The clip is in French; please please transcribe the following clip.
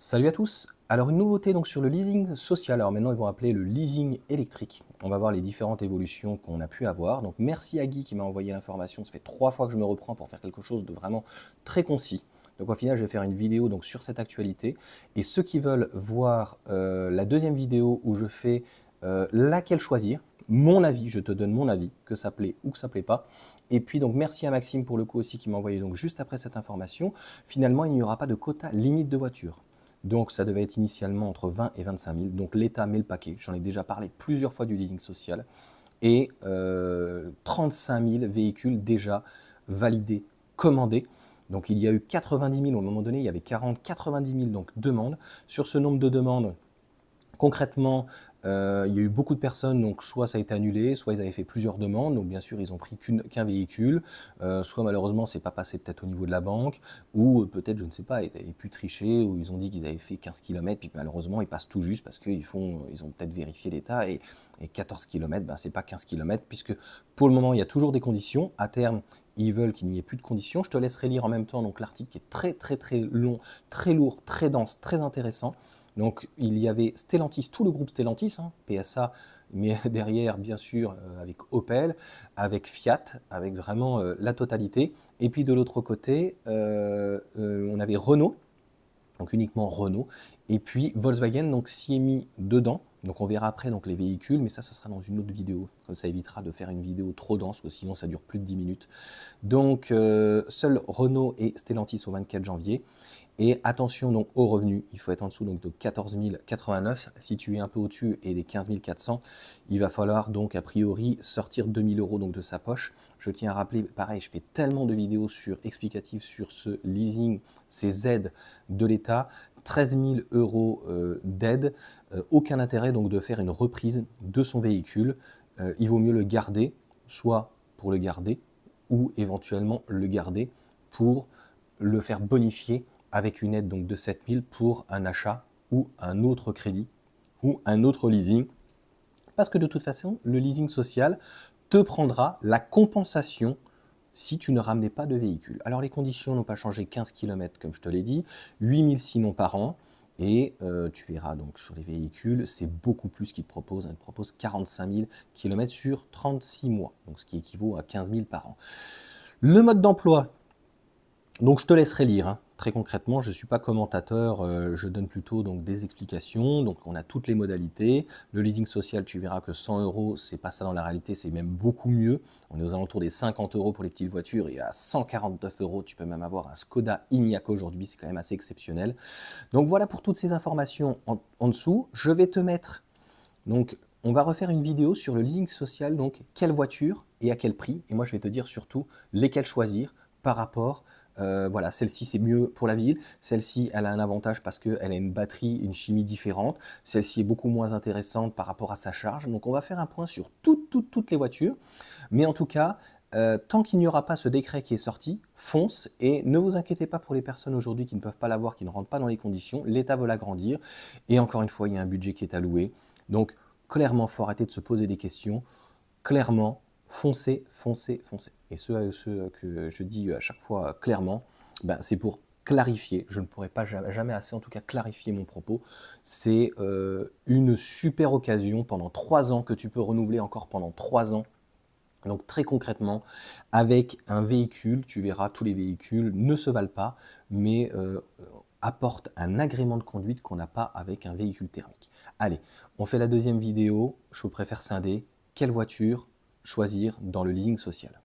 Salut à tous Alors une nouveauté donc sur le leasing social, alors maintenant ils vont appeler le leasing électrique. On va voir les différentes évolutions qu'on a pu avoir. Donc merci à Guy qui m'a envoyé l'information, ça fait trois fois que je me reprends pour faire quelque chose de vraiment très concis. Donc au final je vais faire une vidéo donc, sur cette actualité. Et ceux qui veulent voir euh, la deuxième vidéo où je fais euh, laquelle choisir, mon avis, je te donne mon avis, que ça plaît ou que ça plaît pas. Et puis donc merci à Maxime pour le coup aussi qui m'a envoyé donc juste après cette information. Finalement il n'y aura pas de quota limite de voiture. Donc ça devait être initialement entre 20 et 25 000. Donc l'État met le paquet. J'en ai déjà parlé plusieurs fois du leasing social. Et 35 euh, 000 véhicules déjà validés, commandés. Donc il y a eu 90 000 au moment donné, il y avait 40, 90 000 donc, demandes. Sur ce nombre de demandes, concrètement, euh, il y a eu beaucoup de personnes, donc soit ça a été annulé, soit ils avaient fait plusieurs demandes, donc bien sûr ils n'ont pris qu'un véhicule, euh, soit malheureusement c'est pas passé peut-être au niveau de la banque, ou euh, peut-être je ne sais pas, ils avaient pu tricher, ou ils ont dit qu'ils avaient fait 15 km, puis malheureusement ils passent tout juste parce qu'ils ils ont peut-être vérifié l'état, et, 14 km, ben, c'est pas 15 km, puisque pour le moment il y a toujours des conditions, à terme ils veulent qu'il n'y ait plus de conditions, je te laisserai lire en même temps donc l'article qui est très très très long, très lourd, très dense, très intéressant. Donc il y avait Stellantis, tout le groupe Stellantis, hein, PSA, mais derrière bien sûr euh, avec Opel, avec Fiat, avec vraiment euh, la totalité. Et puis de l'autre côté, euh, on avait Renault, donc uniquement Renault, et puis Volkswagen donc s'y est mis dedans. Donc on verra après donc les véhicules, mais ça, ça sera dans une autre vidéo. Comme ça évitera de faire une vidéo trop dense, parce que sinon ça dure plus de 10 minutes. Donc seul Renault et Stellantis au 24 janvier. Et attention donc aux revenus, il faut être en dessous donc de 14 089. Si tu es un peu au-dessus et des 15 400, il va falloir donc a priori sortir 2000 euros donc de sa poche. Je tiens à rappeler, pareil, je fais tellement de vidéos sur explicatives sur ce leasing, ces aides de l'État. 13 000 euros euh, d'aide, euh, aucun intérêt donc de faire une reprise de son véhicule. Euh, il vaut mieux le garder, soit pour le garder, ou éventuellement le garder pour le faire bonifier avec une aide donc de 7000 pour un achat ou un autre crédit ou un autre leasing. Parce que de toute façon, le leasing social te prendra la compensation si tu ne ramenais pas de véhicule. Alors les conditions n'ont pas changé 15 km comme je te l'ai dit, 8000 sinon par an. Et euh, tu verras donc sur les véhicules, c'est beaucoup plus qu'ils te proposent. Ils te proposent 45 000 km sur 36 mois, donc ce qui équivaut à 15 000 par an. Le mode d'emploi, donc je te laisserai lire. Hein. Très concrètement, je ne suis pas commentateur, euh, je donne plutôt donc des explications. Donc on a toutes les modalités. Le leasing social, tu verras que 100 euros, ce n'est pas ça dans la réalité, c'est même beaucoup mieux. On est aux alentours des 50 euros pour les petites voitures et à 149 euros, tu peux même avoir un Skoda Ignaco aujourd'hui. C'est quand même assez exceptionnel. Donc voilà pour toutes ces informations en, dessous. Je vais te mettre donc on va refaire une vidéo sur le leasing social, donc quelle voiture et à quel prix. Et moi, je vais te dire surtout lesquelles choisir par rapport euh, voilà, celle-ci c'est mieux pour la ville, celle-ci elle a un avantage parce qu'elle a une batterie, une chimie différente, celle-ci est beaucoup moins intéressante par rapport à sa charge. Donc on va faire un point sur toutes, toutes, toutes les voitures. Mais en tout cas, euh, tant qu'il n'y aura pas ce décret qui est sorti, fonce et ne vous inquiétez pas pour les personnes aujourd'hui qui ne peuvent pas l'avoir, qui ne rentrent pas dans les conditions. L'État veut l'agrandir et encore une fois, il y a un budget qui est alloué. Donc clairement, il faut arrêter de se poser des questions. Clairement, foncez, foncez, foncez et ce, que je dis à chaque fois clairement, ben, c'est pour clarifier, je ne pourrai pas jamais assez en tout cas clarifier mon propos, c'est euh, une super occasion pendant trois ans que tu peux renouveler encore pendant trois ans. Donc très concrètement, avec un véhicule, tu verras, tous les véhicules ne se valent pas, mais euh, apportent un agrément de conduite qu'on n'a pas avec un véhicule thermique. Allez, on fait la deuxième vidéo, je préfère scinder, quelle voiture choisir dans le leasing social.